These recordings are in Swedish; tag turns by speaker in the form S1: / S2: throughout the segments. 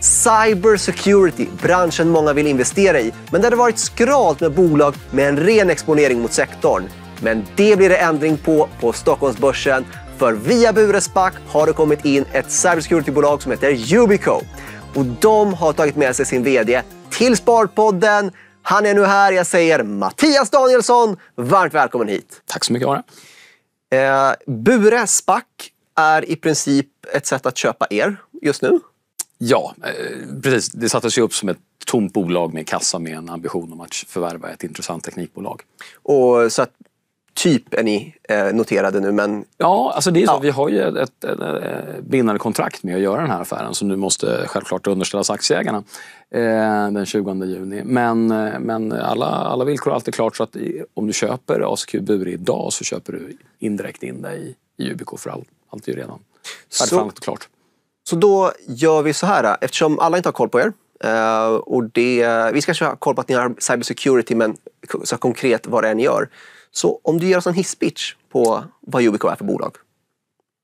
S1: Cybersecurity, branschen många vill investera i, men där det varit skralt med bolag med en ren exponering mot sektorn. Men det blir det ändring på på Stockholmsbörsen. För via Bures Back har det kommit in ett cybersecuritybolag som heter Ubico. Och de har tagit med sig sin VD till Sparpodden. Han är nu här. Jag säger Mattias Danielsson. Varmt välkommen hit. Tack så mycket, Ara. Eh, Bure Spack är i princip ett sätt att köpa er just nu.
S2: Ja, eh, precis. Det sattes ju upp som ett tomt bolag med kassa med en ambition om att förvärva ett intressant teknikbolag. Och så att typ är ni eh, noterade nu, men... Ja, alltså det är så. Ja. Vi har ju ett, ett, ett bindande kontrakt med att göra den här affären som nu måste självklart underställas aktieägarna eh, den 20 juni. Men, eh, men alla, alla villkor är alltid klart så att om du köper ACQ Bure idag så köper du indirekt in dig i, i UBK för allt. Allt är ju redan färdigt, klart.
S1: Så då gör vi så här, eh, eftersom alla inte har koll på er. Eh, och
S2: det,
S1: vi ska ha koll på att ni har cybersecurity, men så konkret vad det är ni gör. Så om du ger oss
S2: en hisspitch på vad Ubico är för bolag.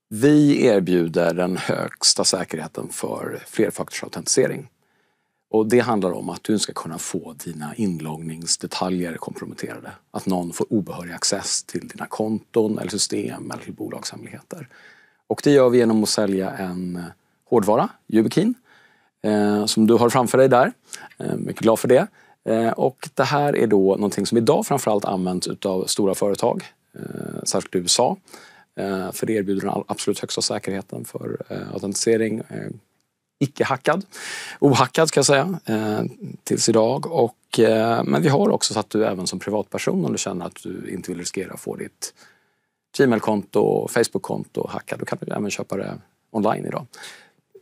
S2: Vi erbjuder den högsta säkerheten för flerfaktorsautentisering. Och det handlar om att du ska kunna få dina inloggningsdetaljer komprometterade. Att någon får obehörig access till dina konton eller system eller till bolagshemligheter. Och det gör vi genom att sälja en hårdvara, Yubikin, eh, som du har framför dig där. Eh, mycket glad för det. Eh, och det här är då någonting som idag framförallt används av stora företag, särskilt i USA. för det erbjuder den absolut högsta säkerheten för autentisering. Icke-hackad, ohackad ska jag säga, tills idag. Och, men vi har också satt du även som privatperson om du känner att du inte vill riskera att få ditt Gmail-konto, och Facebook-konto hackat. Då kan du även köpa det online idag.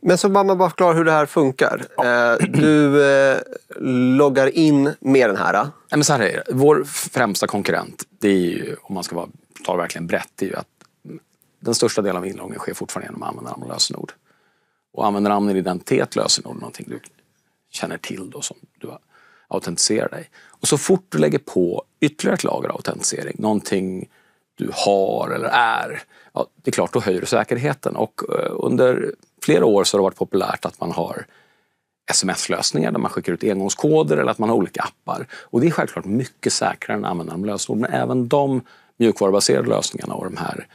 S1: Men så man bara förklara hur det här funkar. Ja. Eh, du eh,
S2: loggar in med den här. Eh? Nej, men så här är det. Vår främsta konkurrent, det är ju, om man ska vara, ta det verkligen brett, det är ju att den största delen av inloggningen sker fortfarande genom användarnamn och lösenord. Och användarnamn är identitet, lösenord, någonting du känner till då som du autentiserar dig. Och så fort du lägger på ytterligare ett lager av autentisering, någonting du har eller är, ja, det är klart, då höjer du säkerheten. Och eh, under flera år så har det varit populärt att man har sms-lösningar där man skickar ut engångskoder eller att man har olika appar. Och det är självklart mycket säkrare än att med lösenord. Men även de mjukvarubaserade lösningarna och de här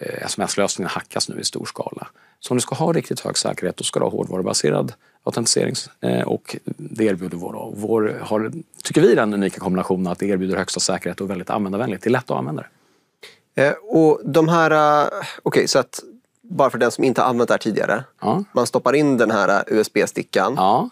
S2: eh, sms-lösningarna hackas nu i stor skala. Så om du ska ha riktigt hög säkerhet då ska du ha hårdvarubaserad autentisering eh, och det erbjuder vår, vår har, tycker vi, den unika kombinationen att det erbjuder högsta säkerhet och väldigt användarvänligt. Det är lätt att använda det. Eh, och de här, eh, okej okay, så att bara för den som inte använt det här tidigare.
S1: Ja. Man stoppar in den här eh, USB-stickan. Ja.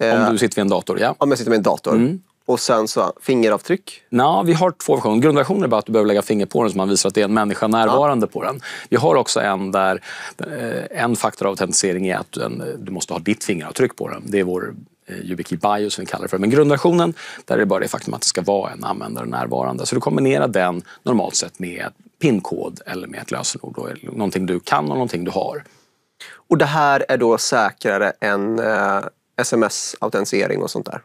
S1: Om eh, du sitter vid en dator. Ja. Om jag sitter vid
S2: en dator. Mm. Och sen så fingeravtryck? Ja, vi har två versioner. Grundversionen är bara att du behöver lägga finger på den så man visar att det är en människa närvarande ja. på den. Vi har också en där eh, en faktor av autentisering är att du måste ha ditt fingeravtryck på den. Det är vår Eh, YubiKey Bio som vi kallar det för. Men grundversionen, där är det bara det faktum att det ska vara en användare närvarande. Så du kombinerar den normalt sett med PIN-kod eller med ett lösenord. Då, någonting du kan och någonting du har.
S1: Och det här är då säkrare än eh, sms-autentisering och sånt där?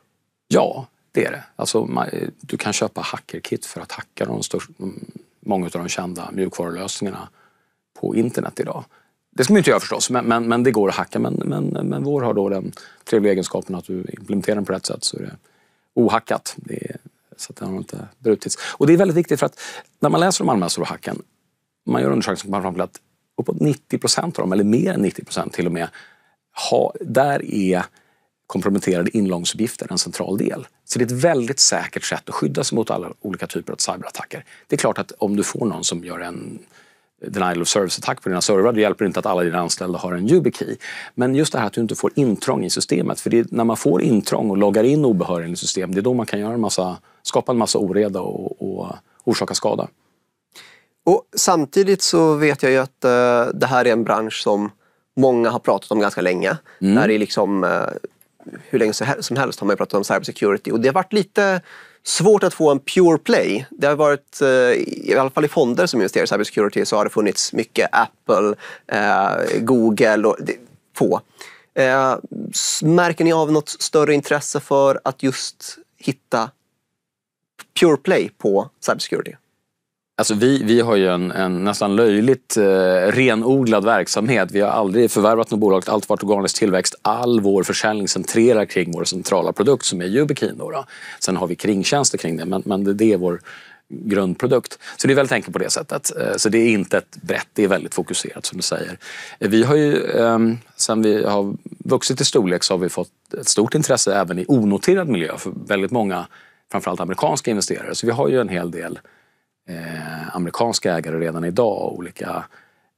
S2: Ja, det är det. Alltså, man, du kan köpa hackerkit för att hacka de största, mm, många av de kända mjukvarulösningarna på internet idag. Det ska man inte göra förstås, men, men, men det går att hacka. Men, men, men vår har då den trevliga egenskapen att du implementerar den på rätt sätt så är det ohackat. Det är, så att den har inte brutits. Och det är väldigt viktigt för att när man läser om hacken, man gör undersökningar som kommer fram till att uppåt 90 procent av dem, eller mer än 90 procent till och med, ha, där är komprometterade inloggningsuppgifter en central del. Så det är ett väldigt säkert sätt att skydda sig mot alla olika typer av cyberattacker. Det är klart att om du får någon som gör en denial of service-attack på dina servrar. Det hjälper inte att alla dina anställda har en YubiKey. Men just det här att du inte får intrång i systemet. För är, när man får intrång och loggar in obehörigen i system, det är då man kan göra en massa, skapa en massa oreda och, och orsaka skada.
S1: Och samtidigt så vet jag ju att uh, det här är en bransch som många har pratat om ganska länge. Mm. Där det är liksom, uh, hur länge som helst har man pratat om cybersecurity och det har varit lite svårt att få en pure play. Det har varit, eh, i alla fall i fonder som investerar i cybersecurity, så har det funnits mycket Apple, eh, Google och få. Eh, märker ni av något större intresse för att just hitta pure play på cybersecurity?
S2: Alltså vi, vi har ju en, en nästan löjligt eh, renodlad verksamhet. Vi har aldrig förvärvat något bolag. Allt varit organisk tillväxt. All vår försäljning centrerar kring vår centrala produkt som är Yubikin. Sen har vi kringtjänster kring det, men, men det, det är vår grundprodukt. Så det är väldigt enkelt på det sättet. Eh, så det är inte ett brett, det är väldigt fokuserat som du säger. Eh, vi har ju, ehm, sen vi har vuxit i storlek så har vi fått ett stort intresse även i onoterad miljö för väldigt många, framförallt amerikanska investerare. Så vi har ju en hel del eh, amerikanska ägare redan idag. Olika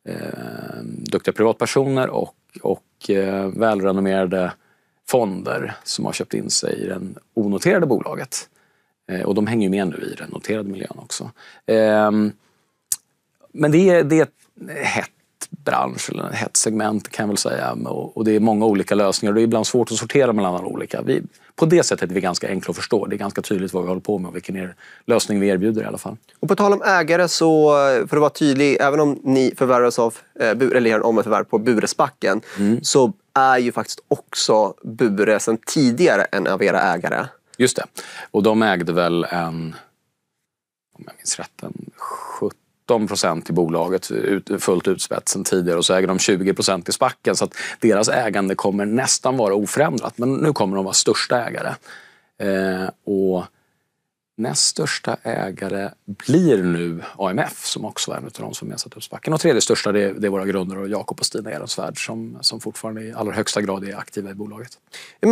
S2: eh, duktiga privatpersoner och, och eh, välrenommerade fonder som har köpt in sig i det onoterade bolaget. Eh, och de hänger ju med nu i den noterade miljön också. Eh, men det är, det är ett hett bransch eller ett hett segment kan jag väl säga. Och, det är många olika lösningar och det är ibland svårt att sortera mellan alla olika. Vi, på det sättet är vi ganska enkla att förstå. Det är ganska tydligt vad vi håller på med och vilken er lösning vi erbjuder i alla fall. Och på tal om ägare,
S1: så för att vara tydlig, även om ni förvärvas av, eh, eller om ett förvärv på Buresbacken, mm. så är ju faktiskt också Bure sedan tidigare en av era ägare.
S2: Just det. Och de ägde väl en, om jag minns rätt, en 70 17 procent i bolaget fullt utspätt sen tidigare och så äger de 20 procent i spacken. Så att deras ägande kommer nästan vara oförändrat. Men nu kommer de vara största ägare. Eh, och näst största ägare blir nu AMF som också är en av de som satt upp spacken. Och tredje största det är, det är våra grundare Jakob och Stina Ehrensvärd som, som fortfarande i allra högsta grad är aktiva i bolaget.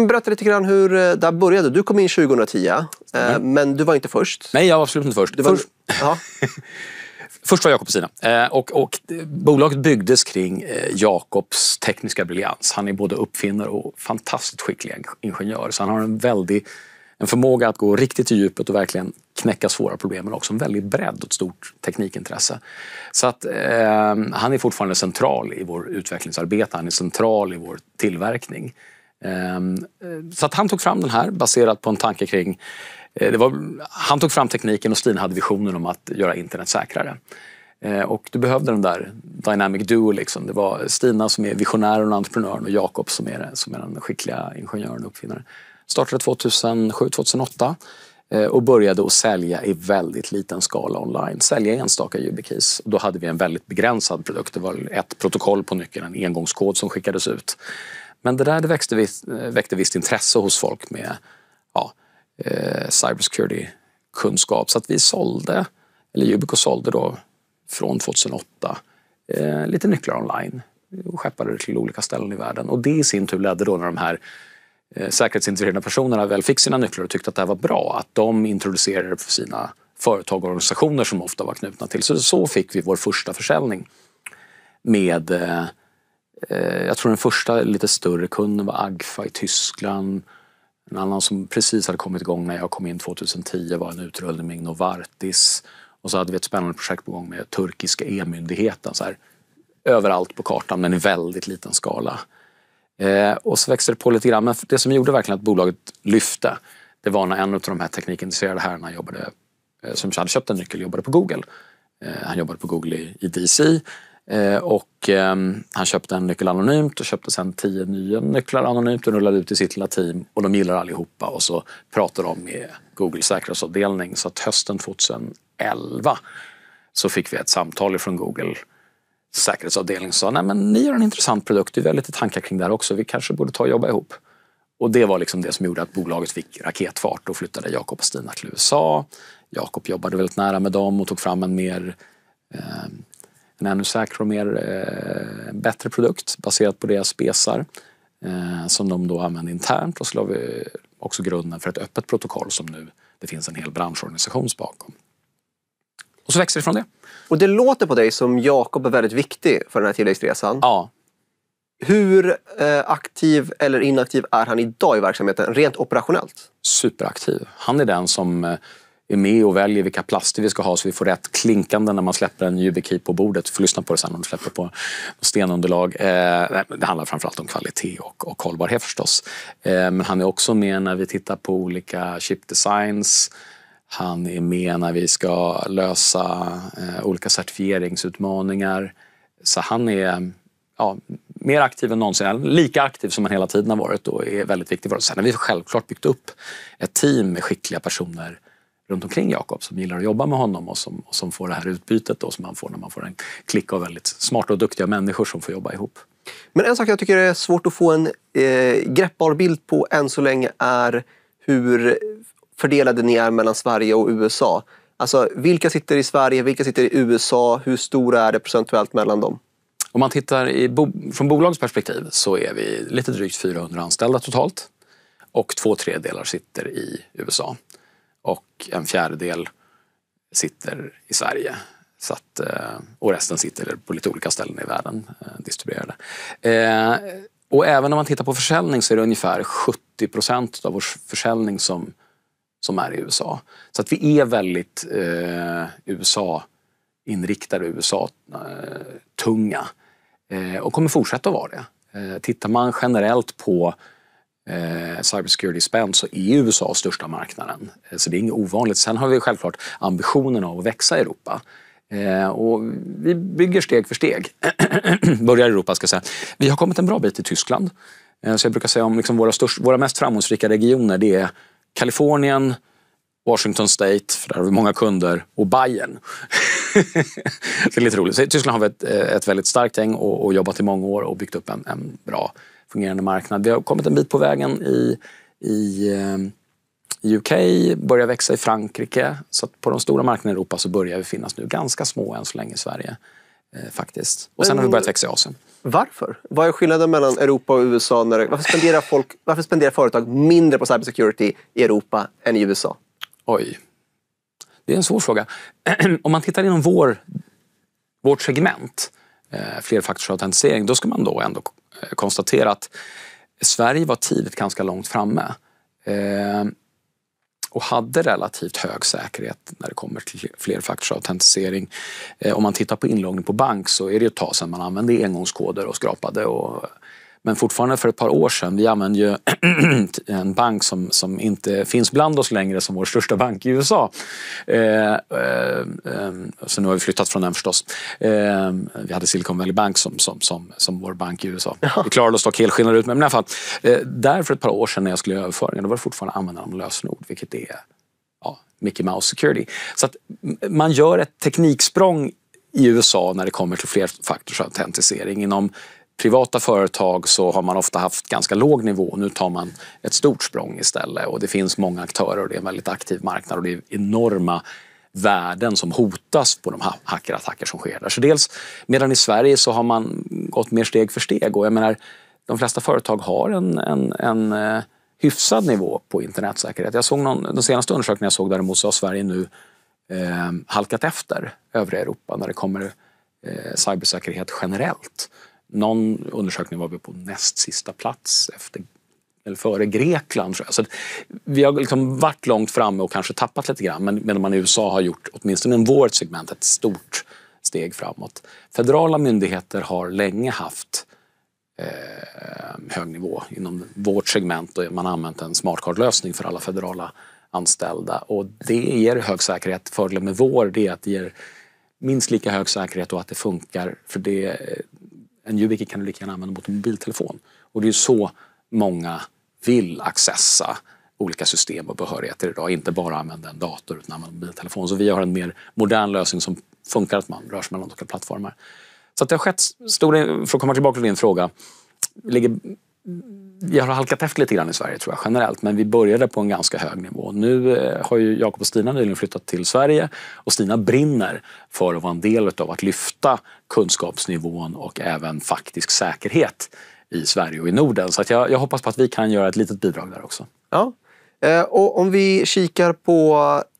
S1: Berätta lite grann hur eh, det här började. Du kom in
S2: 2010 eh,
S1: mm. men du var inte
S2: först. Nej, jag var absolut inte först. Du var... först... Först var Jakob på eh, Och, och, bolaget byggdes kring eh, Jakobs tekniska briljans. Han är både uppfinnare och fantastiskt skicklig ingenjör. Så han har en väldig en förmåga att gå riktigt i djupet och verkligen knäcka svåra problem men också en väldig bredd och ett stort teknikintresse. Så att eh, han är fortfarande central i vår utvecklingsarbete, han är central i vår tillverkning. Eh, så att han tog fram den här baserat på en tanke kring Eh, var, han tog fram tekniken och Stina hade visionen om att göra internet säkrare. Eh, och du behövde den där Dynamic Duo. Liksom. Det var Stina som är visionären och entreprenören och Jakob som är, som är den skickliga ingenjören och uppfinnaren. Startade 2007-2008 eh, och började att sälja i väldigt liten skala online. Sälja enstaka YubiKeys. Då hade vi en väldigt begränsad produkt. Det var ett protokoll på nyckeln, en engångskod som skickades ut. Men det där det växte, väckte visst intresse hos folk med ja, eh, cybersecurity-kunskap. Så att vi sålde, eller Yubico sålde då från 2008 eh, lite nycklar online och skeppade det till olika ställen i världen. Och det i sin tur ledde då när de här eh, säkerhetsintresserade personerna väl fick sina nycklar och tyckte att det här var bra, att de introducerade det för sina företag och organisationer som ofta var knutna till. Så, så fick vi vår första försäljning med eh, eh jag tror den första lite större kunden var Agfa i Tyskland. En annan som precis hade kommit igång när jag kom in 2010 var en utrullning med Novartis. Och så hade vi ett spännande projekt på gång med turkiska e-myndigheten. Så här, överallt på kartan, men i väldigt liten skala. Eh, och så växte det på lite grann. Men det som gjorde verkligen att bolaget lyfte, det var när en av de här teknikintresserade herrarna jobbade, eh, som hade köpt en nyckel jobbade på Google. Eh, han jobbade på Google i, i DC Eh, och ehm, han köpte en nyckel anonymt och köpte sen tio nya nycklar anonymt och rullade ut i sitt lilla team och de gillar allihopa och så pratade de med Googles säkerhetsavdelning så att hösten 2011 så fick vi ett samtal från Google säkerhetsavdelning som sa nej men ni har en intressant produkt, vi har lite tankar kring det här också, vi kanske borde ta och jobba ihop. Och det var liksom det som gjorde att bolaget fick raketfart. och flyttade Jakob och Stina till USA. Jakob jobbade väldigt nära med dem och tog fram en mer ehm, en ännu säkrare och mer, eh, bättre produkt baserat på deras besar eh, som de då använder internt och så la vi också grunden för ett öppet protokoll som nu det finns en hel branschorganisation bakom. Och så växer det från det.
S1: Och det låter på dig som Jakob är väldigt viktig för den här tilläggsresan. Ja. Hur
S2: eh, aktiv eller inaktiv är han idag i verksamheten rent operationellt? Superaktiv. Han är den som eh, är med och väljer vilka plaster vi ska ha så vi får rätt klinkande när man släpper en Yubikey på bordet. Du får lyssna på det sen om du släpper på stenunderlag. Eh, det handlar framförallt om kvalitet och, och hållbarhet förstås. Eh, men han är också med när vi tittar på olika chip designs. Han är med när vi ska lösa eh, olika certifieringsutmaningar. Så han är ja, mer aktiv än någonsin, lika aktiv som han hela tiden har varit och är väldigt viktig för oss. Sen har vi självklart byggt upp ett team med skickliga personer runt omkring Jakob som gillar att jobba med honom och som, och som får det här utbytet då, som man får när man får en klick av väldigt smarta och duktiga människor som får jobba ihop. Men en sak jag tycker
S1: är svårt att få en eh, greppbar bild på än så länge är hur fördelade ni är mellan Sverige och USA. Alltså vilka sitter i Sverige, vilka sitter i
S2: USA, hur stora är det procentuellt mellan dem? Om man tittar bo från bolagets perspektiv så är vi lite drygt 400 anställda totalt och två tredjedelar sitter i USA och en fjärdedel sitter i Sverige. Så att, eh, och resten sitter på lite olika ställen i världen eh, distribuerade. Eh, och även om man tittar på försäljning så är det ungefär 70 procent av vår försäljning som, som är i USA. Så att vi är väldigt eh, USA-inriktade, USA-tunga. Eh, och kommer fortsätta att vara det. Eh, tittar man generellt på eh, cybersecurity spend så är USA största marknaden. Eh, så det är inget ovanligt. Sen har vi självklart ambitionen av att växa i Europa. Eh, och vi bygger steg för steg. Börjar i Europa, ska jag säga. Vi har kommit en bra bit i Tyskland. Eh, så jag brukar säga om liksom våra, störst, våra mest framgångsrika regioner, det är Kalifornien, Washington State, för där har vi många kunder, och Bayern. det är lite roligt. Så I Tyskland har vi ett, eh, ett väldigt starkt gäng och, och, jobbat i många år och byggt upp en, en bra fungerande marknad. Vi har kommit en bit på vägen i, i eh, UK, börjar växa i Frankrike. Så på de stora marknaderna i Europa så börjar vi finnas nu. Ganska små än så länge i Sverige. Eh, faktiskt. Och sen Men, har vi börjat växa i Asien.
S1: Varför? Vad är skillnaden mellan Europa och USA? När, varför, spenderar folk, varför spenderar företag mindre på cybersecurity i Europa
S2: än i USA? Oj. Det är en svår fråga. Om man tittar inom vår, vårt segment, eh, flerfaktorsautentisering, då ska man då ändå Eh, konstatera att Sverige var tidigt ganska långt framme eh, och hade relativt hög säkerhet när det kommer till flerfaktorsautentisering. Eh, om man tittar på inloggning på bank så är det ett tag sedan man använde engångskoder och skrapade och men fortfarande för ett par år sedan, vi använde ju en bank som, som inte finns bland oss längre som vår största bank i USA. Eh, eh, eh, så nu har vi flyttat från den förstås. Eh, vi hade Silicon Valley Bank som, som, som, som vår bank i USA. Ja. Vi klarade oss dock helskinnade ut, men i alla fall. Eh, där för ett par år sedan när jag skulle göra överföringar, då var det fortfarande användande av lösenord, vilket är ja, Mickey Mouse Security. Så att man gör ett tekniksprång i USA när det kommer till flerfaktorsautentisering inom privata företag så har man ofta haft ganska låg nivå. Nu tar man ett stort språng istället och det finns många aktörer och det är en väldigt aktiv marknad och det är enorma värden som hotas på de hackerattacker som sker där. Så dels, medan i Sverige så har man gått mer steg för steg och jag menar, de flesta företag har en, en, en eh, hyfsad nivå på internetsäkerhet. Jag såg någon, den senaste undersökningen jag såg däremot så har Sverige nu eh, halkat efter övriga Europa när det kommer eh, cybersäkerhet generellt. Någon undersökning var vi på näst sista plats efter eller före Grekland. Tror jag. Så vi har liksom varit långt framme och kanske tappat lite grann men, medan man i USA har gjort, åtminstone i vårt segment, ett stort steg framåt. Federala myndigheter har länge haft eh, hög nivå inom vårt segment och man har använt en smartcardlösning för alla federala anställda och det ger hög säkerhet. Fördelen med vår är att det ger minst lika hög säkerhet och att det funkar. För det, en Yubiki kan du lika gärna använda mot en mobiltelefon. Och det är så många vill accessa olika system och behörigheter idag. Inte bara använda en dator utan använda mobiltelefon. Så vi har en mer modern lösning som funkar att man rör sig mellan olika plattformar. Så det har skett stora, för att komma tillbaka till din fråga, ligger vi har halkat efter lite grann i Sverige tror jag generellt, men vi började på en ganska hög nivå. Nu eh, har ju Jakob och Stina nyligen flyttat till Sverige och Stina brinner för att vara en del av att lyfta kunskapsnivån och även faktisk säkerhet i Sverige och i Norden. Så jag, jag, hoppas på att vi kan göra ett litet bidrag där också. Ja. Eh, och om vi
S1: kikar på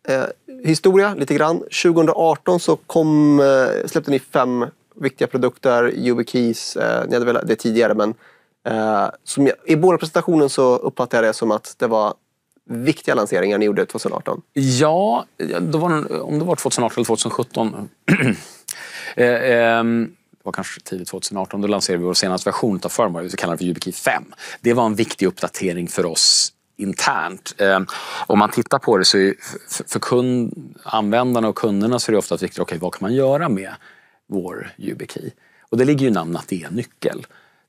S1: eh, historia lite grann. 2018 så kom, släppte ni fem viktiga produkter, YubiKeys, ni hade väl det tidigare men Eh, som jag, I båda presentationen så uppfattade jag det som att det var viktiga lanseringar
S2: ni gjorde 2018. Ja, det var, om det var 2018 eller 2017. eh, eh, var kanske tidigt 2018, då lanserade vi vår senaste version av firmware, vi kallar den för YubiKey 5. Det var en viktig uppdatering för oss internt. Eh, om man tittar på det så är för kund, användarna och kunderna så är det ofta viktigt, okej okay, vad kan man göra med vår YubiKey? Och det ligger ju i namnet att det är en nyckel.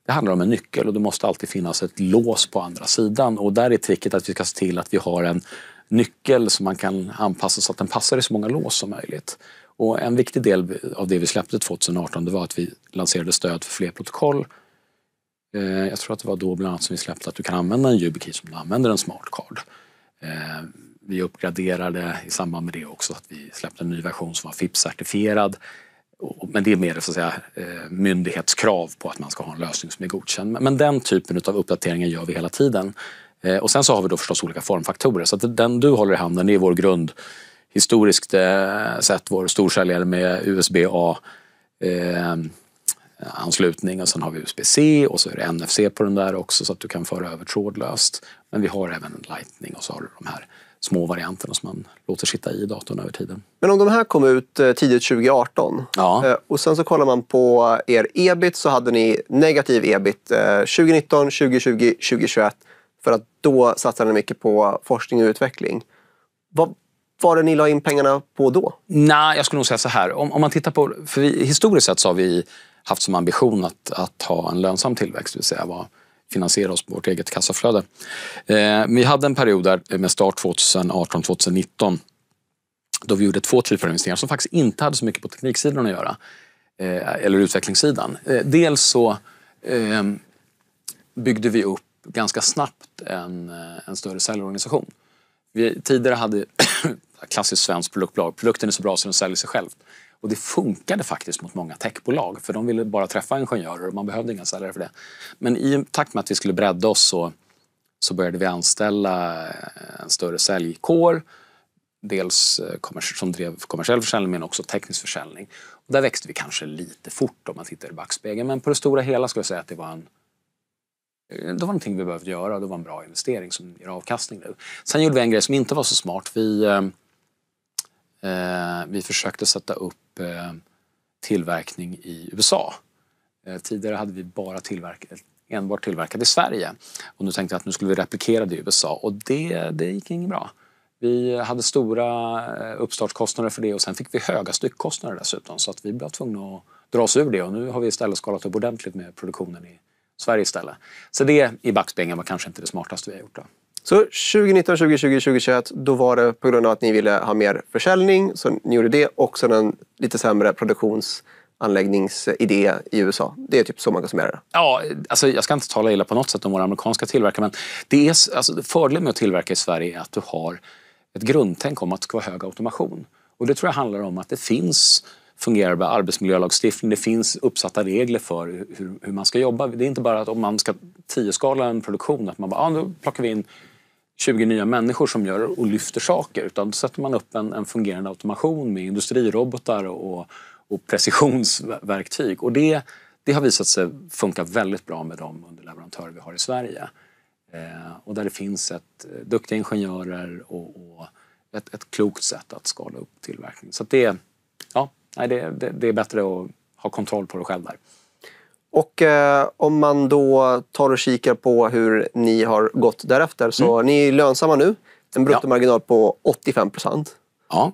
S2: Det handlar om en nyckel och det måste alltid finnas ett lås på andra sidan. Och där är tricket att vi ska se till att vi har en nyckel som man kan anpassa så att den passar i så många lås som möjligt. Och en viktig del av det vi släppte 2018 det var att vi lanserade stöd för fler protokoll. Eh, jag tror att det var då bland annat som vi släppte att du kan använda en YubiKey som du använder en smart card. Eh, vi uppgraderade i samband med det också att vi släppte en ny version som var fip certifierad men det är mer så att säga, eh, myndighetskrav på att man ska ha en lösning som är godkänd. Men den typen av uppdateringar gör vi hela tiden. Eh, och sen så har vi då förstås olika formfaktorer. Så den du håller i handen är vår grund. Historiskt eh, sett vår storsäljare med USB-A anslutning och sen har vi USB-C och så är det NFC på den där också så att du kan föra över trådlöst. Men vi har även Lightning och så har du de här små varianterna som man låter sitta i datorn över tiden.
S1: Men om de här kom ut eh, tidigt 2018 ja. Eh, och sen så kollar man på eh, er ebit så hade ni negativ ebit 2019, 2020, 2021 för att då satsade ni mycket på forskning och utveckling. Vad var det ni la in pengarna på då?
S2: Nej, jag skulle nog säga så här. Om, om man tittar på, för vi, historiskt sett så har vi haft som ambition att, att ha en lönsam tillväxt, det vill säga vara finansiera oss på vårt eget kassaflöde. Eh, vi hade en period där eh, med start 2018, 2019 då vi gjorde två typer av investeringar som faktiskt inte hade så mycket på tekniksidan att göra. Eh, eller utvecklingssidan. Dels så byggde vi upp ganska snabbt en, en större säljorganisation. Vi tidigare hade klassiskt svenskt produktbolag. Produkten är så bra så den säljer sig själv. Och det funkade faktiskt mot många techbolag för de ville bara träffa ingenjörer och man behövde inga säljare för det. Men i takt med att vi skulle bredda oss så, så började vi anställa eh, en större säljkår. Dels eh, som drev kommersiell försäljning men också teknisk försäljning. Och där växte vi kanske lite fort om man tittar i backspegeln men på det stora hela skulle jag säga att det var en eh, det var någonting vi behövde göra och det var en bra investering som ger avkastning nu. Sen gjorde vi en grej som inte var så smart. Vi Eh, vi försökte sätta upp eh, tillverkning i USA. Eh, tidigare hade vi bara tillverkat enbart tillverkat i Sverige. Och nu tänkte jag att nu skulle vi replikera det i USA och det, det gick inte bra. Vi hade stora uppstartskostnader för det och sen fick vi höga styckkostnader dessutom så att vi blev tvungna att dra oss ur det och nu har vi istället skalat upp ordentligt med produktionen i Sverige istället. Så det i backspegeln var kanske inte det smartaste vi har gjort. Då. Så 2019, 2020,
S1: 2021, då var det på grund av att ni ville ha mer försäljning, så ni gjorde det och sen en lite sämre
S2: produktionsanläggningsidé i USA. Det är typ så man kan summera det. Ja, alltså jag ska inte tala illa på något sätt om våra amerikanska tillverkare, men det är, alltså, fördelen med att tillverka i Sverige är att du har ett grundtänk om att det ska vara hög automation. Och det tror jag handlar om att det finns fungerande arbetsmiljölagstiftning, det finns uppsatta regler för hur, hur man ska jobba. Det är inte bara att om man ska tioskala en produktion, att man bara, ah, nu plockar vi in 20 nya människor som gör och lyfter saker. Utan då sätter man upp en, en fungerande automation med industrirobotar och, och precisionsverktyg. Och det, det har visat sig funka väldigt bra med de underleverantörer vi har i Sverige. Eh, och där det finns ett, eh, duktiga ingenjörer och, och ett, ett, klokt sätt att skala upp tillverkningen. Så det, ja, det, det, det är bättre att ha kontroll på det själv där.
S1: Och eh, om man då tar och kikar på hur ni har gått därefter. Så mm. ni är lönsamma nu. En bruttomarginal ja.
S2: på 85 procent. Ja.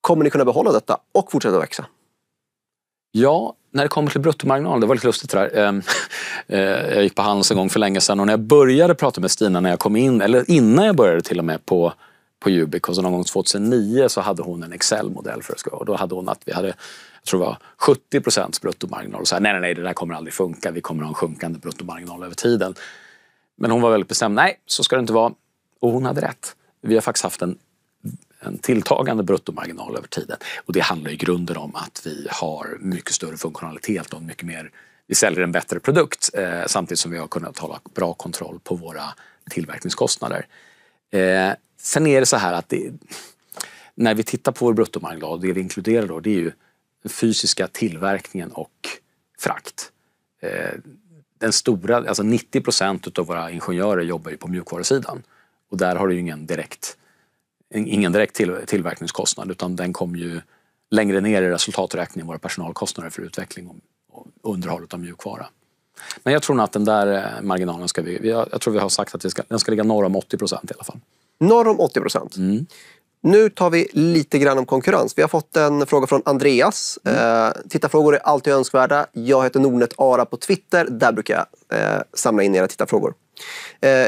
S2: Kommer ni kunna behålla detta och fortsätta växa? Ja, när det kommer till bruttomarginal, det var lite lustigt det där. Ehm, eh, jag gick på Handels en gång för länge sedan och när jag började prata med Stina när jag kom in, eller innan jag började till och med på på Ubic så någon gång 2009 så hade hon en Excel-modell för det. Och då hade hon att vi hade jag tror det var 70 procents bruttomarginal och sa nej, nej, nej, det där kommer aldrig funka. Vi kommer ha en sjunkande bruttomarginal över tiden. Men hon var väldigt bestämd. Nej, så ska det inte vara. Och hon hade rätt. Vi har faktiskt haft en, en tilltagande bruttomarginal över tiden. Och det handlar i grunden om att vi har mycket större funktionalitet och mycket mer vi säljer en bättre produkt eh, samtidigt som vi har kunnat hålla bra kontroll på våra tillverkningskostnader. Eh, sen är det så här att det, när vi tittar på vår bruttomarginal, det vi inkluderar då, det är ju den fysiska tillverkningen och frakt. Eh, den stora, alltså 90 procent av våra ingenjörer jobbar ju på mjukvarusidan och där har du ingen direkt, ingen direkt tillverkningskostnad utan den kommer ju längre ner i resultaträkningen våra personalkostnader för utveckling och, och underhåll av mjukvara. Men jag tror nog att den där eh, marginalen ska vi, jag, tror vi har sagt att vi ska, den ska ligga norr om 80 procent i alla fall. Norr om
S1: 80 procent? Mm. Nu tar vi lite grann om konkurrens. Vi har fått en fråga från Andreas. Mm. Eh, tittarfrågor är alltid önskvärda. Jag heter Nornet Ara på Twitter. Där brukar jag eh, samla in era tittarfrågor. Eh,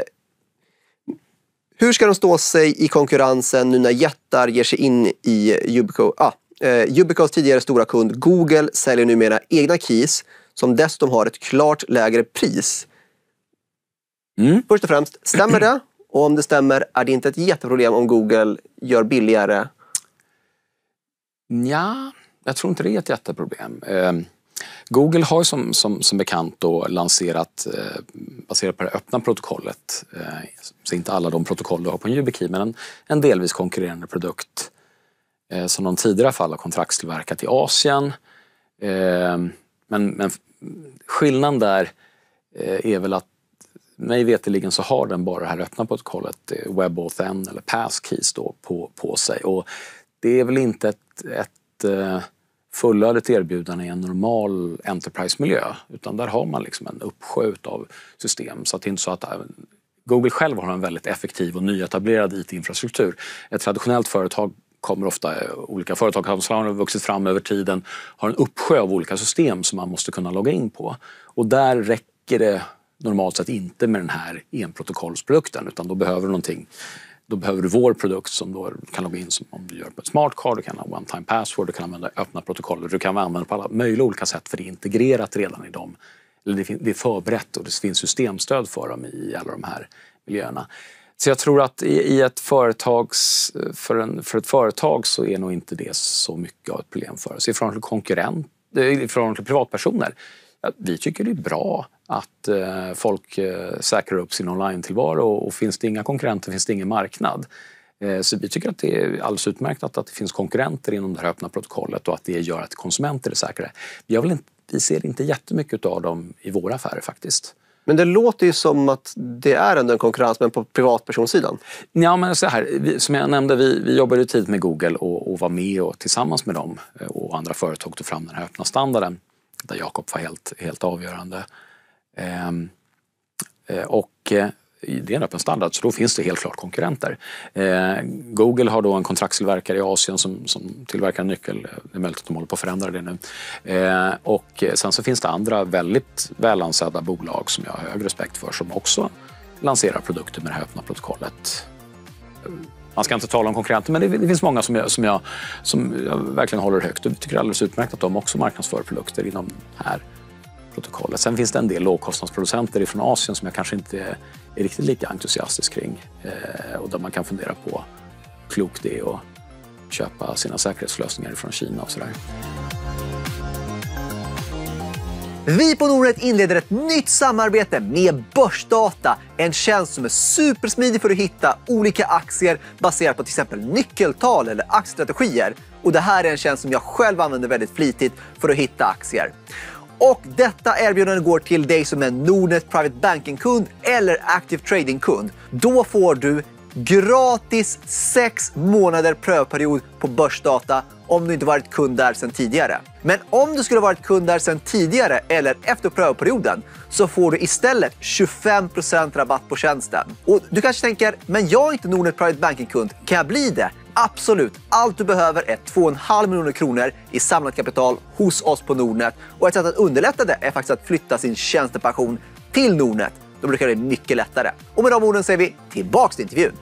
S1: hur ska de stå sig i konkurrensen nu när jättar ger sig in i Yubico? Ah, eh, Ubicos tidigare stora kund Google säljer numera egna keys som dessutom har ett klart lägre pris. Mm. Först och främst, stämmer det? Och om det stämmer, är det inte ett jätteproblem om Google gör billigare?
S2: Ja, jag tror inte det är ett jätteproblem. Ehm, Google har som, som, som bekant då lanserat, eh, baserat på det öppna protokollet, eh, så inte alla de protokoll du har på en YubiKey, men en, en delvis konkurrerande produkt eh, som de tidigare fall har kontraktstillverkat i Asien. Ehm, men, men skillnaden där är väl att mig veteligen så har den bara det här öppna protokollet, eh, WebAuthn eller Passkeys, då, på, på sig. Och det är väl inte ett, ett eh, fullödigt erbjudande i en normal Enterprise-miljö. Utan där har man liksom en uppsjö av system. Så att det är inte så att eh, Google själv har en väldigt effektiv och nyetablerad IT-infrastruktur. Ett traditionellt företag kommer ofta, olika företag har vuxit fram över tiden, har en uppsjö av olika system som man måste kunna logga in på. Och där räcker det normalt sett inte med den här enprotokollsprodukten utan då behöver du någonting då behöver du vår produkt som då kan logga in som om du gör på ett smart card, du kan ha one time password, du kan använda öppna protokoll, du kan använda på alla möjliga olika sätt för det är integrerat redan i dem. Eller det är förberett och det finns systemstöd för dem i alla de här miljöerna. Så jag tror att i ett företags, för, en, för ett företag så är nog inte det så mycket av ett problem för oss. I förhållande till konkurrent, eh, i förhållande till privatpersoner vi tycker det är bra att eh, folk eh, säkrar upp sin online-tillvaro och finns det inga konkurrenter finns det ingen marknad. Eh, så vi tycker att det är alldeles utmärkt att, det finns konkurrenter inom det här öppna protokollet och att det gör att konsumenter är säkrare. Vi, har inte, vi ser inte jättemycket av dem i våra affärer faktiskt. Men det låter ju som att det är ändå en konkurrens, men på privatpersonsidan? Ja, men så här, vi, som jag nämnde, vi, vi jobbade tidigt med Google och, och var med och tillsammans med dem och andra företag tog fram den här öppna standarden där Jakob var helt, helt avgörande. Ehm, eh, och eh, det är en öppen standard, så då finns det helt klart konkurrenter. Ehm, Google har då en kontraktstillverkare i Asien som, som tillverkar nyckel. Det är möjligt att de håller på att förändra det nu. Ehm, och sen så finns det andra väldigt välansedda bolag som jag har hög respekt för som också lanserar produkter med det här öppna protokollet man ska inte tala om konkurrenter, men det, finns många som jag, som, jag, som jag verkligen håller högt. Och jag tycker det är alldeles utmärkt att de också marknadsför produkter inom det här protokollet. Sen finns det en del lågkostnadsproducenter från Asien som jag kanske inte är riktigt lika entusiastisk kring eh, och där man kan fundera på klokt det är att köpa sina säkerhetslösningar från Kina och sådär.
S1: Vi på Nordnet inleder ett nytt samarbete med Börsdata. En tjänst som är supersmidig för att hitta olika aktier baserat på till exempel nyckeltal eller aktiestrategier. Och det här är en tjänst som jag själv använder väldigt flitigt för att hitta aktier. Och Detta erbjudande går till dig som är Nordnet Private Banking-kund eller Active Trading-kund. Då får du gratis sex månader prövperiod på Börsdata om du inte varit kund där sedan tidigare. Men om du skulle varit kund där sedan tidigare eller efter prövoperioden så får du istället 25 rabatt på tjänsten. Och du kanske tänker, men jag är inte Nordnet Private Banking-kund, kan jag bli det? Absolut! Allt du behöver är 2,5 miljoner kronor i samlat kapital hos oss på Nordnet. Och ett sätt att underlätta det är faktiskt att flytta sin tjänstepension till Nordnet. Då brukar det bli mycket lättare. Och med de orden säger vi tillbaks till intervjun.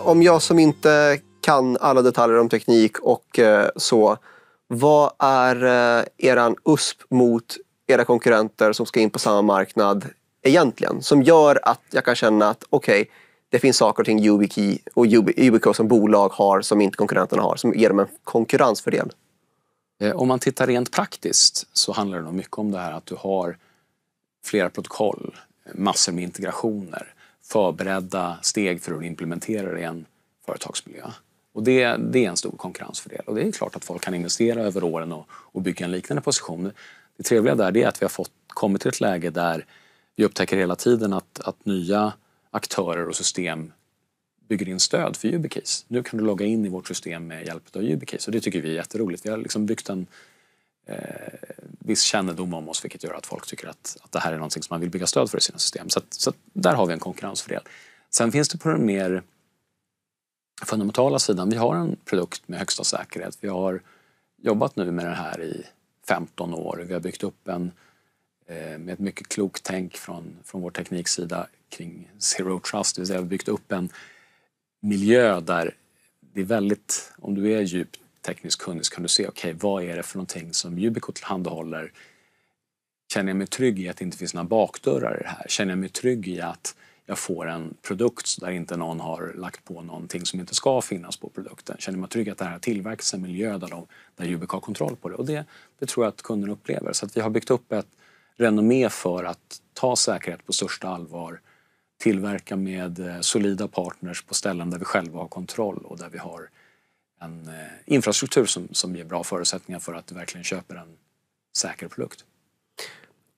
S1: om jag som inte kan alla detaljer om teknik och eh, så. Vad är eh, eran USP mot era konkurrenter som ska in på samma marknad egentligen? Som gör att jag kan känna att okej, okay, det finns saker och ting YubiKey och YubiKey som bolag har
S2: som inte konkurrenterna har, som ger dem en konkurrensfördel. Eh, om man tittar rent praktiskt så handlar det nog mycket om det här att du har flera protokoll, massor med integrationer förberedda steg för att implementera det i en företagsmiljö. Och det, det, är en stor konkurrensfördel. Och det är klart att folk kan investera över åren och, och bygga en liknande position. Det trevliga där är att vi har fått, kommit till ett läge där vi upptäcker hela tiden att, att nya aktörer och system bygger in stöd för Ubikeys. Nu kan du logga in i vårt system med hjälp av Ubikeys och det tycker vi är jätteroligt. Vi har liksom byggt en Eh, viss kännedom om oss vilket gör att folk tycker att, att det här är någonting som man vill bygga stöd för i sina system. Så, att, så att där har vi en konkurrensfördel. Sen finns det på den mer fundamentala sidan, vi har en produkt med högsta säkerhet. Vi har jobbat nu med det här i 15 år. Vi har byggt upp en eh, med ett mycket klokt tänk från, från vår tekniksida kring Zero Trust, det vill säga vi har byggt upp en miljö där det är väldigt, om du är djupt teknisk kunnig så kan du se okay, vad är det för någonting som Yubico tillhandahåller. Känner jag mig trygg i att det inte finns några bakdörrar i det här? Känner jag mig trygg i att jag får en produkt där inte någon har lagt på någonting som inte ska finnas på produkten? Känner jag mig trygg i att det här tillverkas i en miljö där, de, där Yubico har kontroll på det? Och det, det tror jag att kunden upplever. Så att vi har byggt upp ett renommé för att ta säkerhet på största allvar tillverka med eh, solida partners på ställen där vi själva har kontroll och där vi har en eh, infrastruktur som, som ger bra förutsättningar för att du verkligen köper en säker produkt.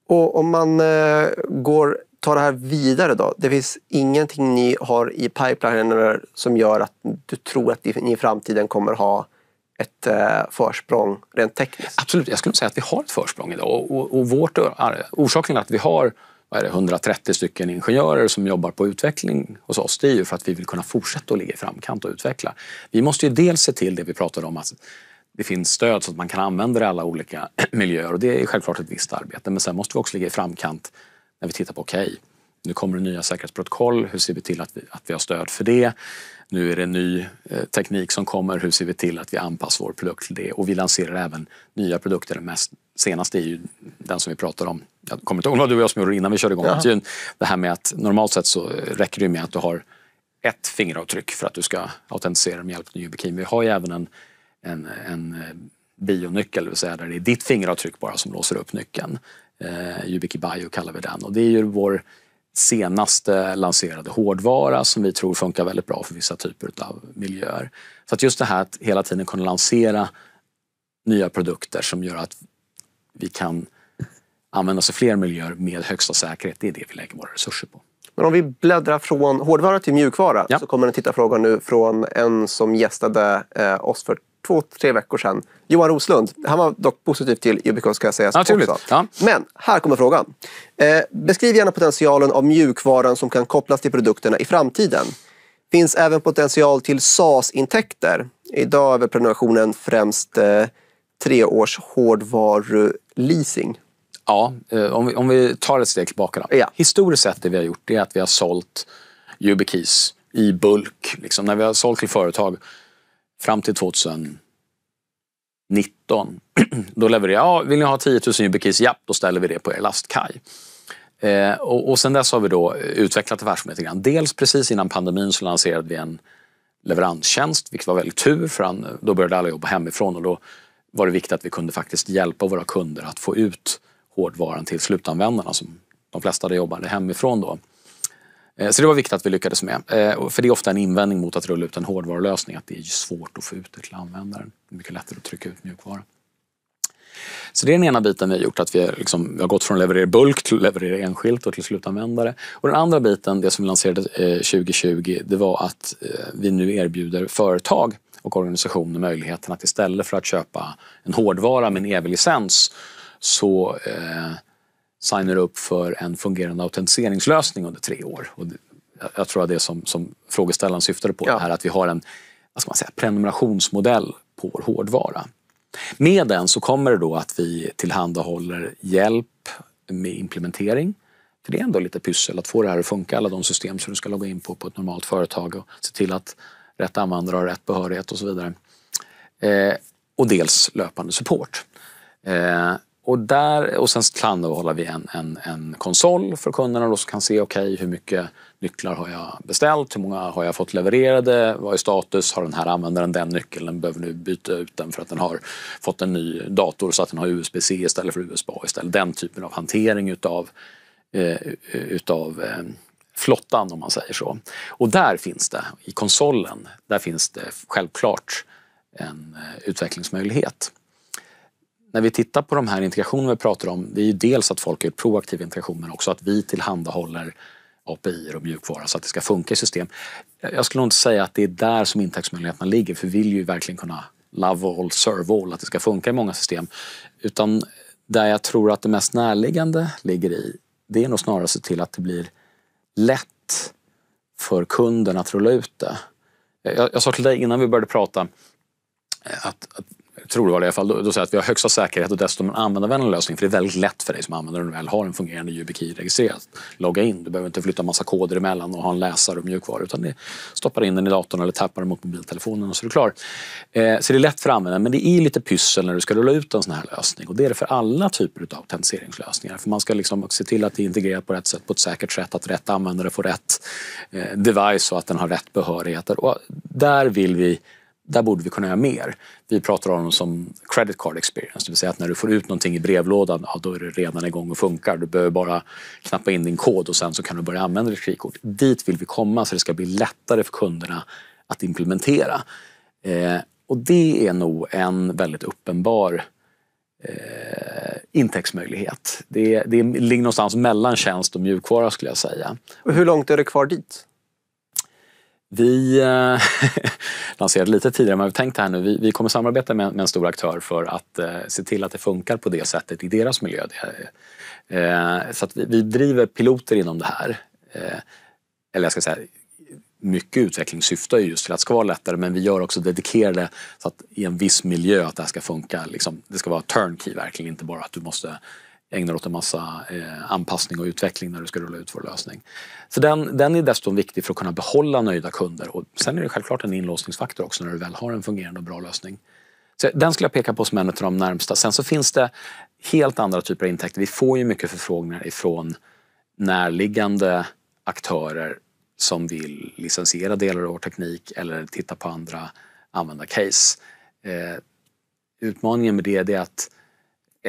S1: Och om man eh, går, tar det här vidare då. Det finns ingenting ni har i pipeline som gör att du tror att ni i
S2: framtiden kommer ha ett eh, försprång rent tekniskt? Absolut, jag skulle säga att vi har ett försprång idag. Och, och, och vårt, orsaken till att vi har vad är det, 130 stycken ingenjörer som jobbar på utveckling hos oss, det är ju för att vi vill kunna fortsätta att ligga i framkant och utveckla. Vi måste ju dels se till det vi pratade om, att det finns stöd så att man kan använda det i alla olika miljöer och det är självklart ett visst arbete. Men sen måste vi också ligga i framkant när vi tittar på okej, okay, nu kommer det nya säkerhetsprotokoll, hur ser vi till att vi, att vi har stöd för det? Nu är det ny eh, teknik som kommer, hur ser vi till att vi anpassar vår produkt till det? Och vi lanserar även nya produkter. Den mest, senaste är ju den som vi pratar om, jag kommer inte ihåg vad du och jag som gjorde innan vi körde igång intervjun. Det här med att normalt sett så räcker det med att du har ett fingeravtryck för att du ska autentisera med hjälp av YubiKey. Vi har ju även en, en, en eh, bionyckel, det vill säga där det är ditt fingeravtryck bara som låser upp nyckeln. Eh, YubiKey Bio kallar vi den och det är ju vår senaste lanserade hårdvara som vi tror funkar väldigt bra för vissa typer av miljöer. Så att just det här att hela tiden kunna lansera nya produkter som gör att vi kan användas i fler miljöer med högsta säkerhet. Det är det vi lägger våra resurser på.
S1: Men om vi bläddrar från hårdvara till mjukvara ja. så kommer en tittarfråga nu från en som gästade eh, oss för två, tre veckor sedan. Johan Roslund. Han var dock positiv till Ubico ska jag säga. Också. Ja. Men här kommer frågan. Eh, beskriv gärna potentialen av mjukvaran som kan kopplas till produkterna i framtiden. Finns även potential till SAS-intäkter. Idag är väl prenumerationen främst eh, treårs hårdvaruleasing.
S2: Ja, eh, om vi, om vi tar ett steg tillbaka då. Ja. Historiskt sett det vi har gjort är att vi har sålt YubiKeys i bulk. Liksom. När vi har sålt till företag fram till 2019, då levererar jag, vill ni ha 10 000 YubiKeys? Ja, då ställer vi det på er lastkaj. Eh, och, och sen dess har vi då utvecklat affärsmodellen lite grann. Dels precis innan pandemin så lanserade vi en leveranstjänst, vilket var väldigt tur för då började alla jobba hemifrån och då var det viktigt att vi kunde faktiskt hjälpa våra kunder att få ut hårdvaran till slutanvändarna som de flesta jobbade hemifrån då. Eh, så det var viktigt att vi lyckades med. Eh, för det är ofta en invändning mot att rulla ut en hårdvarulösning att det är svårt att få ut det till användaren. Det är mycket lättare att trycka ut mjukvara. Så det är den ena biten vi har gjort, att vi, liksom, vi har gått från att leverera bulk till att leverera enskilt och till slutanvändare. Och den andra biten, det som vi lanserade 2020, eh, det var att vi nu erbjuder företag och organisationer möjligheten att istället för att köpa en hårdvara med en e licens så eh, signar upp för en fungerande autentiseringslösning under tre år. Och jag tror att det som, som frågeställaren syftade på ja. är att vi har en vad ska man säga, prenumerationsmodell på vår hårdvara. Med den så kommer det då att vi tillhandahåller hjälp med implementering. För det är ändå lite pyssel att få det här att funka, alla de system som du ska logga in på på ett normalt företag och se till att rätt användare har rätt behörighet och så vidare. Eh, och dels löpande support. Eh, och, där, och sen tillhandahåller vi en, en, en konsol för kunderna då, som kan se okay, hur mycket nycklar har jag beställt, hur många har jag fått levererade, vad är status, har den här användaren den nyckeln, den behöver nu byta ut den för att den har fått en ny dator så att den har USB-C istället för USB-A istället. Den typen av hantering utav, eh, utav eh, flottan om man säger så. Och där finns det, i konsolen, där finns det självklart en eh, utvecklingsmöjlighet när vi tittar på de här integrationerna vi pratar om, det är ju dels att folk gör proaktiv integration men också att vi tillhandahåller API och mjukvara så att det ska funka i system. Jag skulle nog inte säga att det är där som intäktsmöjligheterna ligger för vi vill ju verkligen kunna love all, serve all, att det ska funka i många system. Utan där jag tror att det mest närliggande ligger i, det är nog snarare att se till att det blir lätt för kunden att rulla ut det. Jag, jag sa till dig innan vi började prata eh, att, att tror du i alla fall, då, då säger att vi har högsta säkerhet och dessutom en användarvänlig lösning. För det är väldigt lätt för dig som användare, när du väl har en fungerande YubiKey registrerat, logga in. Du behöver inte flytta massa koder emellan och ha en läsare och mjukvara, utan du stoppar in den i datorn eller tappar den mot mobiltelefonen och så är du klar. Eh, så det är lätt för användaren, men det är lite pyssel när du ska rulla ut en sån här lösning. Och det är det för alla typer av autentiseringslösningar. För man ska liksom se till att det är integrerat på rätt sätt, på ett säkert sätt, att rätt användare får rätt eh, device och att den har rätt behörigheter. Och där vill vi där borde vi kunna göra mer. Vi pratar om dem som credit card experience, det vill säga att när du får ut någonting i brevlådan, ja, då är det redan igång och funkar. Du behöver bara knappa in din kod och sen så kan du börja använda ditt kreditkort. Dit vill vi komma så det ska bli lättare för kunderna att implementera. Eh, och det är nog en väldigt uppenbar eh, intäktsmöjlighet. Det, det ligger någonstans mellan tjänst och mjukvara skulle jag säga.
S1: hur långt är det kvar dit?
S2: Vi eh, lanserade lite tidigare än vad vi tänkt här nu. Vi, kommer samarbeta med, en stor aktör för att eh, se till att det funkar på det sättet i deras miljö. Eh, så vi, vi, driver piloter inom det här. eller jag ska säga, mycket utveckling syftar just till att det ska vara lättare men vi gör också dedikerade så att i en viss miljö att det här ska funka. Liksom, det ska vara turnkey verkligen, inte bara att du måste ägnar åt en massa eh, anpassning och utveckling när du ska rulla ut vår lösning. Så den, den är dessutom viktig för att kunna behålla nöjda kunder. Och sen är det självklart en inlåsningsfaktor också när du väl har en fungerande och bra lösning. Så den skulle jag peka på som en av de närmsta. Sen så finns det helt andra typer av intäkter. Vi får ju mycket förfrågningar ifrån närliggande aktörer som vill licensiera delar av vår teknik eller titta på andra användarcase. Eh, utmaningen med det är att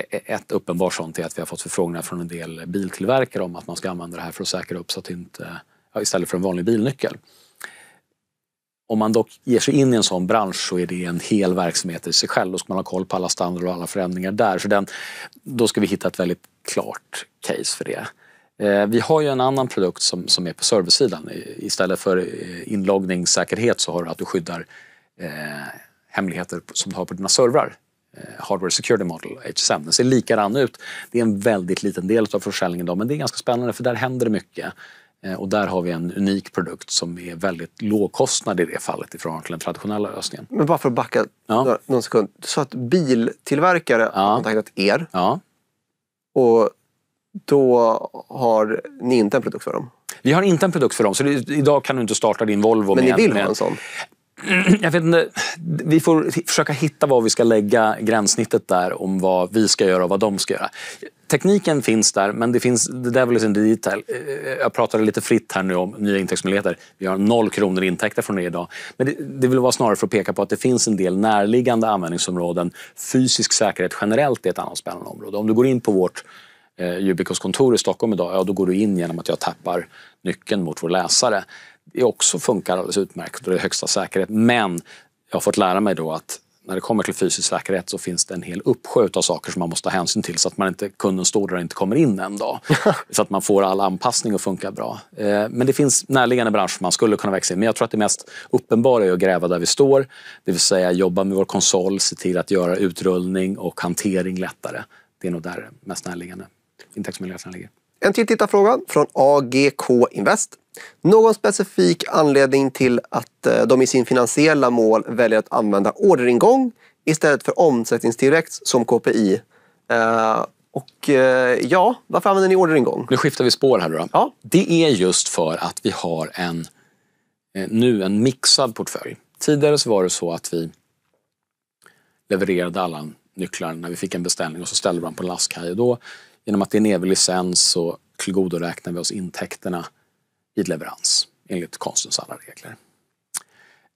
S2: ett uppenbart sånt är att vi har fått förfrågningar från en del biltillverkare om att man ska använda det här för att säkra upp så att inte, istället för en vanlig bilnyckel. Om man dock ger sig in i en sån bransch så är det en hel verksamhet i sig själv. Då ska man ha koll på alla standarder och alla förändringar där. Så den, då ska vi hitta ett väldigt klart case för det. Vi har ju en annan produkt som, som är på servicesidan. Istället för inloggningssäkerhet så har du att du skyddar eh, hemligheter som du har på dina servrar. Eh, hardware Security Model, HSM. Den ser likadan ut. Det är en väldigt liten del av försäljningen idag, men det är ganska spännande för där händer det mycket. Eh, och där har vi en unik produkt som är väldigt lågkostnad i det fallet i förhållande till den traditionella lösningen. Men bara för att backa ja. någon sekund. Du sa att biltillverkare ja. har kontaktat er. Ja.
S1: Och då har ni inte en produkt för dem?
S2: Vi har inte en produkt för dem, så idag kan du inte starta din Volvo. Men med ni vill ha en sån? jag vet inte, vi får försöka hitta var vi ska lägga gränssnittet där om vad vi ska göra och vad de ska göra. Tekniken finns där, men det finns the devil is in the detail. Eh, jag pratade lite fritt här nu om nya intäktsmöjligheter. Vi har noll kronor i intäkter från det idag. Men det, det vill vara snarare för att peka på att det finns en del närliggande användningsområden. Fysisk säkerhet generellt är ett annat spännande område. Om du går in på vårt eh, Ubicos kontor i Stockholm idag, ja, då går du in genom att jag tappar nyckeln mot vår läsare det också funkar alldeles utmärkt och det är högsta säkerhet. Men jag har fått lära mig då att när det kommer till fysisk säkerhet så finns det en hel uppsjö av saker som man måste ta hänsyn till så att man inte, kunden står där och inte kommer in en dag. så att man får all anpassning att funka bra. Eh, men det finns närliggande branscher man skulle kunna växa i. Men jag tror att det mest uppenbara är att gräva där vi står. Det vill säga jobba med vår konsol, se till att göra utrullning och hantering lättare. Det är nog där mest närliggande intäktsmöjligheterna ligger.
S1: En till tittarfråga från AGK Invest. Någon specifik anledning till att eh, de i sin finansiella mål väljer att använda orderingång istället för omsättningstillväxt som KPI? Eh,
S2: och eh, ja, varför använder ni orderingång? Nu skiftar vi spår här. Då. Ja. Det är just för att vi har en, eh, nu en mixad portfölj. Tidigare så var det så att vi levererade alla nycklar när vi fick en beställning och så ställde vi dem på lastkaj och Då Genom att det är en evig licens så tillgodoräknar vi oss intäkterna vid leverans enligt konstens alla regler.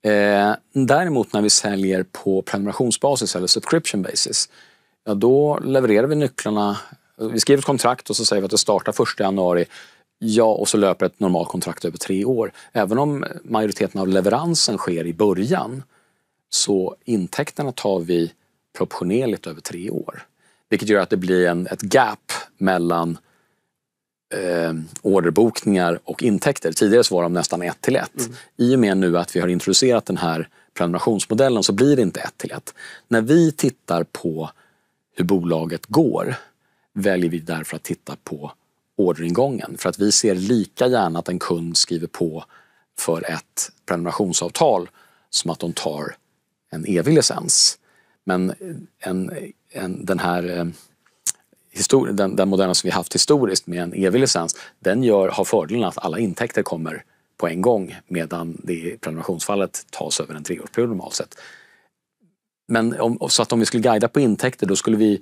S2: Eh, däremot när vi säljer på prenumerationsbasis eller subscription basis, ja då levererar vi nycklarna. Vi skriver ett kontrakt och så säger vi att det startar 1 januari. Ja, och så löper ett normalt kontrakt över tre år. Även om majoriteten av leveransen sker i början så intäkterna tar vi proportionerligt över tre år. Vilket gör att det blir en, ett gap mellan eh, orderbokningar och intäkter. Tidigare så var de nästan ett till ett. Mm. I och med nu att vi har introducerat den här prenumerationsmodellen så blir det inte ett till ett. När vi tittar på hur bolaget går väljer vi därför att titta på orderingången. För att vi ser lika gärna att en kund skriver på för ett prenumerationsavtal som att de tar en evig licens. Men en, en, den här eh, histori- den, den modellen som vi haft historiskt med en evig licens den gör, har fördelen att alla intäkter kommer på en gång medan det i prenumerationsfallet tas över en treårsperiod normalt sett. Men om, så att om vi skulle guida på intäkter då skulle vi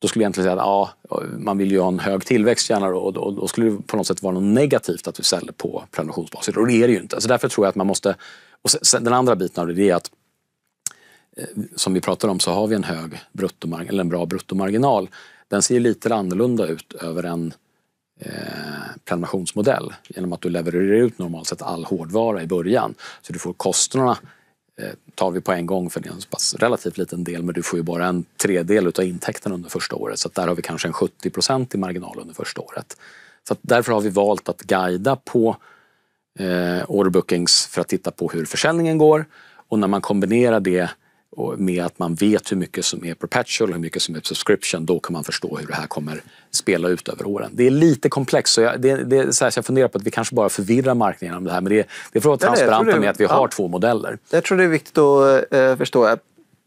S2: då skulle jag egentligen säga att ja, man vill ju ha en hög tillväxt gärna då, och då, då skulle det på något sätt vara något negativt att vi säljer på prenumerationsbasis. Och det är det ju inte. Så därför tror jag att man måste... Och sen, den andra biten av det är att eh, som vi pratar om så har vi en hög bruttomarginal, eller en bra bruttomarginal. Den ser lite annorlunda ut över en eh, prenumerationsmodell genom att du levererar ut normalt sett all hårdvara i början. Så du får kostnaderna eh, tar vi på en gång för det är en pass relativt liten del men du får ju bara en tredjedel av intäkterna under första året. Så där har vi kanske en 70 i marginal under första året. Så därför har vi valt att guida på eh, bookings för att titta på hur försäljningen går och när man kombinerar det och med att man vet hur mycket som är perpetual hur mycket som är subscription, då kan man förstå hur det här kommer spela ut över åren. Det är lite komplext, så jag, det, det så, här, så jag funderar på att vi kanske bara förvirrar marknaden om det här. Men det, det är för att vara transparenta med att vi har ja. två modeller.
S1: Jag tror det är viktigt att eh, förstå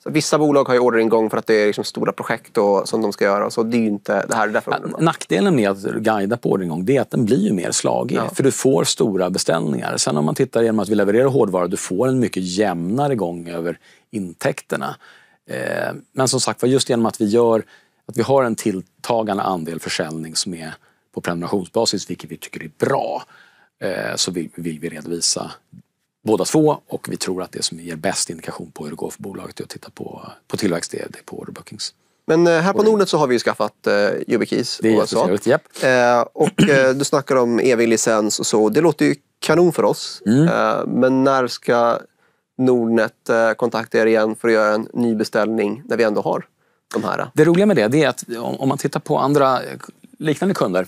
S1: vissa bolag har ju orderingång för att det är liksom stora projekt och, som de ska göra. Så det är
S2: inte det här. därför nackdelen med att guida på orderingång det är att den blir ju mer slagig. Ja. För du får stora beställningar. Sen om man tittar genom att vi levererar hårdvara, du får en mycket jämnare gång över intäkterna. Eh, men som sagt just genom att vi gör att vi har en tilltagande andel försäljning som är på prenumerationsbasis, vilket vi tycker är bra, eh, så vill, vill vi redovisa båda två och vi tror att det som ger bäst indikation på hur det går för bolaget är att titta på, på tillväxt, det, det är på order bookings.
S1: Men eh, här på Nordnet så har vi ju skaffat eh, YubiKeys det är USA. Eh, och eh, du snackar om evig licens och så. Det låter ju kanon för oss. Mm. Eh, men när ska Nordnet eh, kontakta er igen för att göra en ny beställning när vi ändå har
S2: de här? Det roliga med det, är att om, om man tittar på andra eh, liknande kunder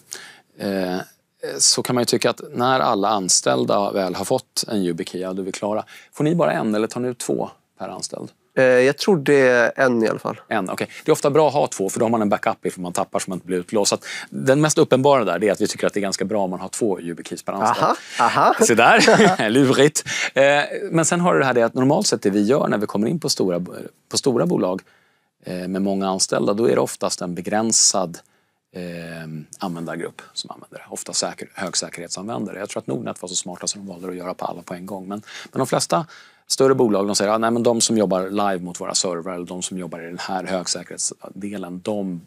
S2: eh, Eh, så kan man ju tycka att när alla anställda väl har fått en Yubikey, då är vi klara. Får ni bara en eller tar ni ut två per anställd? Eh, jag tror det är en i alla fall. En, okay. Det är ofta bra att ha två, för då har man en backup ifall man tappar så man inte blir utlåst. Den mest uppenbara där är att vi tycker att det är ganska bra om man har två YubiKeys per anställd. Aha, aha. Se där, lurigt. Eh, men sen har du det här det att normalt sett det vi gör när vi kommer in på stora, på stora bolag med många anställda, då är det oftast en begränsad eh, användargrupp som använder det. Ofta säker, högsäkerhetsanvändare. Jag tror att Nordnet var så smarta som de valde att göra på alla på en gång. Men, men de flesta större bolag de säger att ah, de som jobbar live mot våra servrar eller de som jobbar i den här högsäkerhetsdelen, de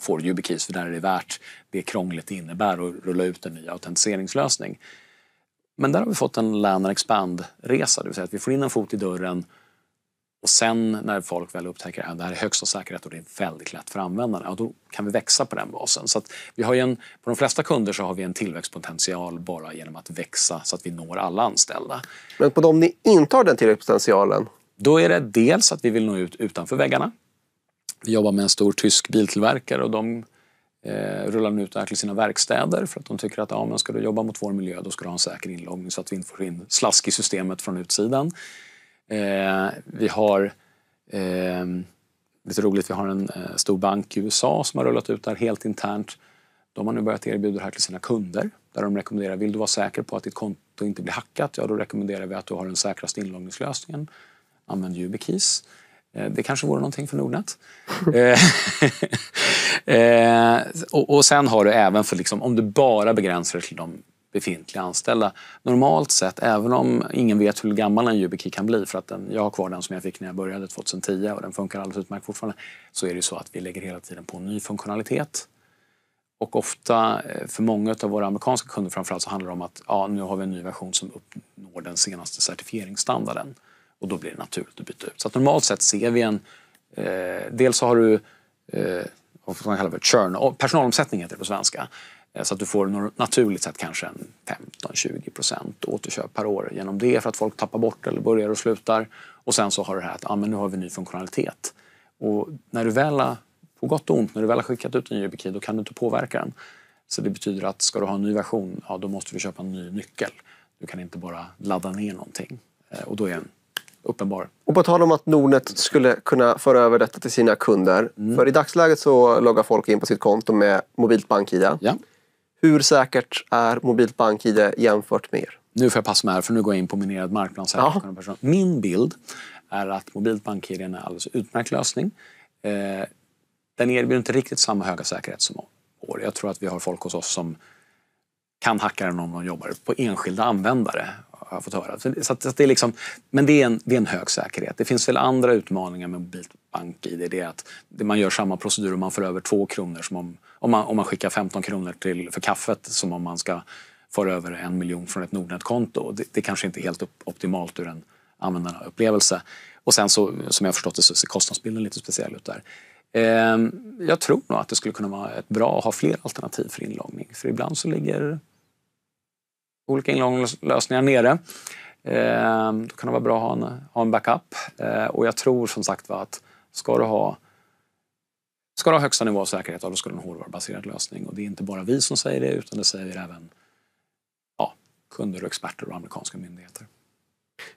S2: får YubiKeys för där är det värt det krånglet det innebär att rulla ut en ny autentiseringslösning. Men där har vi fått en Lan expand-resa, det vill säga att vi får in en fot i dörren och sen när folk väl upptäcker att det här är högsta säkerhet och det är väldigt lätt för användarna, ja, då kan vi växa på den basen. Så vi har en, på de flesta kunder så har vi en tillväxtpotential bara genom att växa så att vi når alla anställda. Men på de ni inte har den tillväxtpotentialen? Då är det dels att vi vill nå ut utanför väggarna. Vi jobbar med en stor tysk biltillverkare och de eh, rullar nu ut det här till sina verkstäder för att de tycker att ja, men ska du jobba mot vår miljö då ska du ha en säker inloggning så att vi inte får in slask i systemet från utsidan. Eh, vi har eh, lite roligt, vi har en eh, stor bank i USA som har rullat ut det här helt internt. De har nu börjat erbjuda det här till sina kunder där de rekommenderar, vill du vara säker på att ditt konto inte blir hackat, ja då rekommenderar vi att du har den säkraste inloggningslösningen. Använd YubiKeys. Eh, det kanske vore någonting för Nordnet. Eh, eh, och, och sen har du även för liksom, om du bara begränsar dig till de befintliga anställda. Normalt sett, även om ingen vet hur gammal en YubiKey kan bli för att den, jag har kvar den som jag fick när jag började 2010 och den funkar alldeles utmärkt fortfarande, så är det så att vi lägger hela tiden på ny funktionalitet. Och ofta, eh, för många av våra amerikanska kunder framförallt, så handlar det om att ja, nu har vi en ny version som uppnår den senaste certifieringsstandarden. Och då blir det naturligt att byta ut. Så att normalt sett ser vi en... Eh, dels så har du eh, vad man kallar det? churn, personalomsättning heter det på svenska. Eh, så att du får naturligt sett kanske 15-20 procent återköp per år genom det för att folk tappar bort eller börjar och slutar. Och sen så har du det här att ah, men nu har vi ny funktionalitet. Och när du väl, på gott och ont, när du väl har skickat ut en ny YubiKey då kan du inte påverka den. Så det betyder att ska du ha en ny version, ja då måste du köpa en ny nyckel. Du kan inte bara ladda ner någonting. Eh, och då är en uppenbar.
S1: Och på tal om att Nordnet skulle kunna föra över detta till sina kunder. Mm. För i dagsläget så loggar folk in på sitt konto med mobilt BankID. Ja. Hur säkert är mobilt BankID jämfört
S2: med er? Nu får jag passa mig här, för nu går jag in på minerad mark. Så här ja. Min bild är att mobilt BankID är en alldeles utmärkt lösning. Eh, den erbjuder inte riktigt samma höga säkerhet som vår. Jag tror att vi har folk hos oss som kan hacka den om de jobbar på enskilda användare har jag fått höra. Så, att, så att det är liksom, men det är, en, det är en hög säkerhet. Det finns väl andra utmaningar med mobilt bank-id. Det är att man gör samma procedur och man får över två kronor som om, om, man, om man skickar 15 kronor till, för kaffet som om man ska föra över en miljon från ett Nordnet-konto. Det, det kanske inte är helt upp, optimalt ur en användarupplevelse. Och sen så, som jag förstått det, så ser kostnadsbilden lite speciell ut där. Ehm, jag tror nog att det skulle kunna vara ett bra att ha fler alternativ för inloggning. För ibland så ligger olika inloggningslösningar nere. Ehm, då kan det vara bra att ha en, ha en backup. Eh, och jag tror som sagt var att ska du ha Ska du ha högsta nivå av säkerhet, då ska du ha en hårdvarubaserad lösning. Och det är inte bara vi som säger det, utan det säger även ja, kunder och experter och amerikanska myndigheter.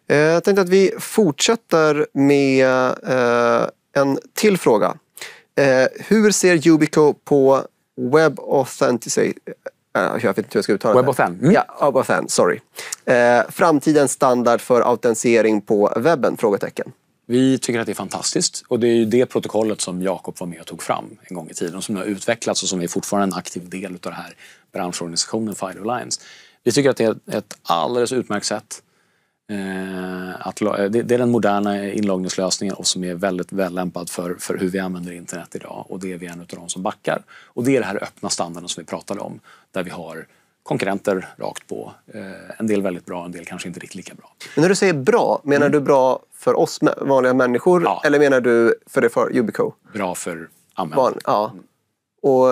S1: Eh, jag tänkte att vi fortsätter med eh, en till fråga. Hur ser Yubico på Web Authentic Eh, jag vet inte hur jag ska uttala Web det. Web mm. Ja, Web of sorry. Eh, framtidens standard för autentisering på webben? Frågetecken.
S2: Vi tycker att det är fantastiskt och det är det protokollet som Jakob var med och tog fram en gång i tiden som nu har utvecklats och som är fortfarande en aktiv del av den här branschorganisationen Fire Alliance. Vi tycker att det är ett alldeles utmärkt sätt Eh, att, eh, det är den moderna inloggningslösningen och som är väldigt vällämpad för, för hur vi använder internet idag. Och det är vi en av de som backar. Och det är den här öppna standarden som vi pratade om, där vi har konkurrenter rakt på. Eh, en del väldigt bra, en del kanske inte riktigt lika bra.
S1: Men när du säger bra, menar mm. du bra för oss vanliga människor ja. eller menar du för det för Ubico? Bra för användaren. Ja. Mm. Och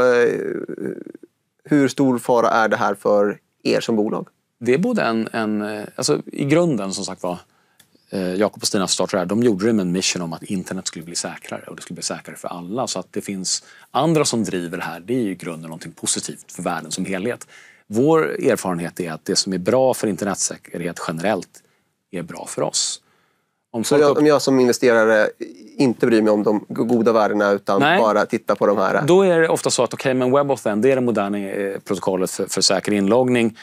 S2: hur stor fara är det här för er som bolag? det är både en... en eh, alltså, I grunden, som sagt var, eh, Jakob och Stina startade det här. De gjorde det med en mission om att internet skulle bli säkrare och det skulle bli säkrare för alla. Så att det finns andra som driver det här, det är ju i grunden någonting positivt för världen som helhet. Vår erfarenhet är att det som är bra för internetsäkerhet generellt är bra för oss. Om, så jag, om jag
S1: som investerare inte bryr mig om de goda värdena utan Nej, bara tittar på de här? Då
S2: är det ofta så att okay, men WebAuthn det är det moderna eh, protokollet för, för säker inloggning.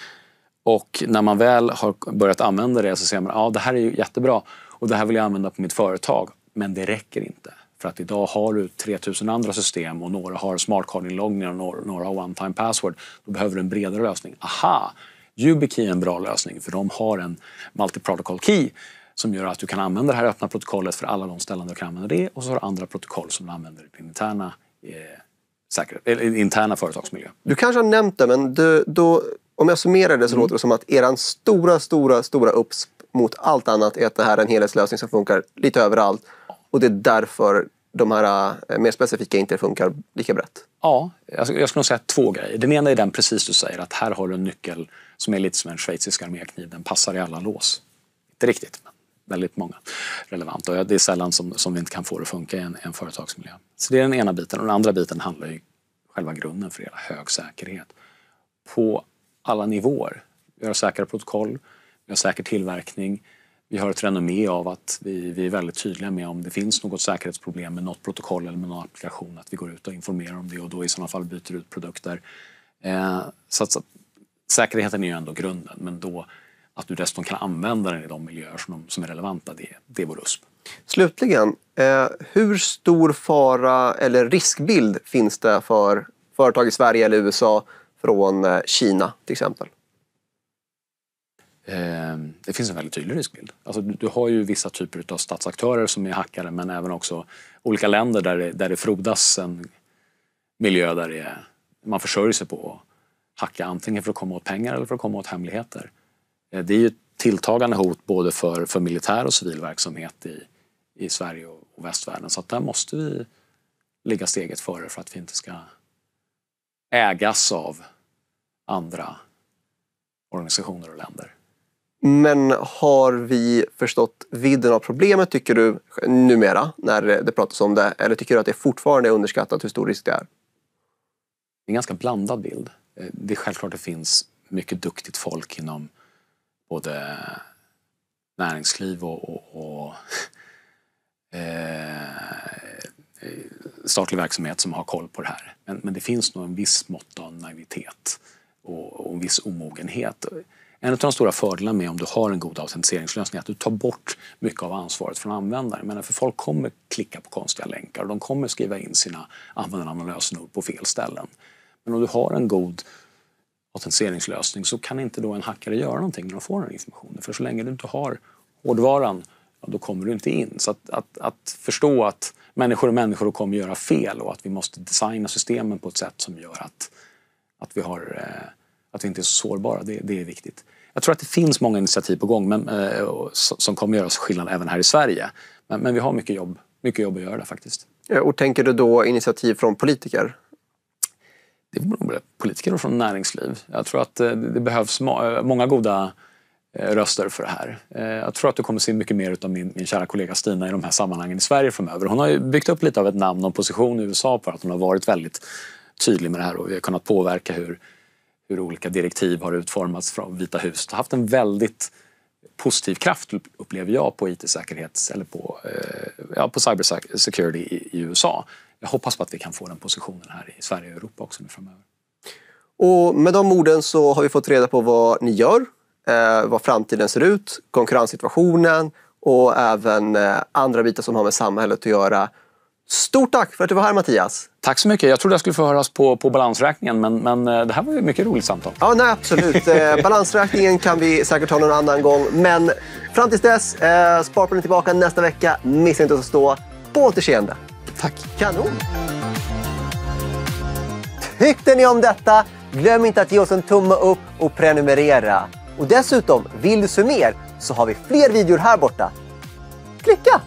S2: Och när man väl har börjat använda det så ser man att ja, det här är ju jättebra och det här vill jag använda på mitt företag. Men det räcker inte. För att idag har du 3000 andra system och några har smart card-inloggningar och några, har one-time password. Då behöver du en bredare lösning. Aha! YubiKey är en bra lösning för de har en multiprotocol key som gör att du kan använda det här öppna protokollet för alla de ställen du kan använda det och så har du andra protokoll som du använder i din interna, eh, säkerhet, eller interna företagsmiljö.
S1: Du kanske har nämnt det, men du, då om jag summerar det så mm. låter det som att eran stora, stora, stora UPS mot allt annat är att det här är en helhetslösning som funkar lite överallt.
S2: Och det är därför de här eh, mer specifika inte funkar lika brett? Ja, jag skulle nog säga två grejer. Den ena är den precis du säger att här har du en nyckel som är lite som en schweizisk armékniv. Den passar i alla lås. Inte riktigt, men väldigt många relevant. Och det är sällan som, som vi inte kan få det att funka i en, en företagsmiljö. Så det är den ena biten. Och den andra biten handlar ju själva grunden för hela hög säkerhet. På alla nivåer. Vi har säkra protokoll, vi har säker tillverkning, vi har ett renommé av att vi, vi är väldigt tydliga med om det finns något säkerhetsproblem med något protokoll eller med någon applikation, att vi går ut och informerar om det och då i sådana fall byter ut produkter. Eh, så att, så säkerheten är ju ändå grunden, men då att du dessutom kan använda den i de miljöer som, de, som är relevanta, det, det är vår USP.
S1: Slutligen, eh, hur stor fara eller riskbild finns det för företag i Sverige eller USA från eh, Kina till exempel?
S2: Ehm, det finns en väldigt tydlig riskbild. Alltså, du, har ju vissa typer av statsaktörer som är hackare men även också olika länder där det, där det frodas en miljö där det, man försörjer sig på att hacka antingen för att komma åt pengar eller för att komma åt hemligheter. Eh, det är ju ett tilltagande hot både för, för militär och civil verksamhet i, i Sverige och, och västvärlden så att där måste vi ligga steget före för att vi inte ska ägas av andra organisationer och länder.
S1: Men har vi förstått vidden av problemet tycker du
S2: numera
S1: när det pratas om det? Eller tycker du att det fortfarande är underskattat hur stor risk det är?
S2: Det är en ganska blandad bild. Eh, det är självklart det finns mycket duktigt folk inom både näringsliv och, och, och eh, statlig verksamhet som har koll på det här. Men, men det finns nog en viss mått av naivitet och, och en viss omogenhet. En av de stora fördelarna med om du har en god autentiseringslösning är att du tar bort mycket av ansvaret från användaren. Men för folk kommer klicka på konstiga länkar och de kommer skriva in sina användarnamn och lösenord på fel ställen. Men om du har en god autentiseringslösning så kan inte då en hackare göra någonting när de får den informationen. För så länge du inte har hårdvaran ja, då kommer du inte in. Så att, att, att förstå att människor och människor kommer göra fel och att vi måste designa systemen på ett sätt som gör att, att, vi, har, eh, att vi inte är så sårbara, det, det är viktigt. Jag tror att det finns många initiativ på gång men, eh, som kommer göra skillnad även här i Sverige. Men, men vi har mycket jobb, mycket jobb att göra där faktiskt. Eh, och tänker du då initiativ från politiker? Det beror på politiker och från näringsliv. Jag tror att det behövs många goda Eh, röster för det här. Eh, jag tror att du kommer se mycket mer av min, min kära kollega Stina i de här sammanhangen i Sverige framöver. Hon har ju byggt upp lite av ett namn och position i USA för att hon har varit väldigt tydlig med det här och vi har kunnat påverka hur, hur olika direktiv har utformats från Vita huset. har haft en väldigt positiv kraft upplever jag på IT-säkerhet eller på, eh, ja, på cybersecurity i, i USA. Jag hoppas på att vi kan få den positionen här i Sverige och Europa också nu framöver.
S1: Och med de orden så har vi fått reda på vad ni gör eh, vad framtiden ser ut, konkurrenssituationen och även eh, andra bitar som har med samhället att göra. Stort tack för att du var här Mattias!
S2: Tack så mycket! Jag trodde jag skulle få höras på, på balansräkningen men, men eh, det här var ju mycket roligt samtal. Ja, nej, absolut. Eh,
S1: balansräkningen kan vi säkert ta någon annan gång. Men fram tills dess, eh, Sparpodden är tillbaka nästa vecka. Missa inte att stå. På återseende! Tack! Kanon! Tyckte ni om detta? Glöm inte att ge oss en tumme upp och prenumerera. Och dessutom, vill du se mer så har vi fler videor här borta. Klicka!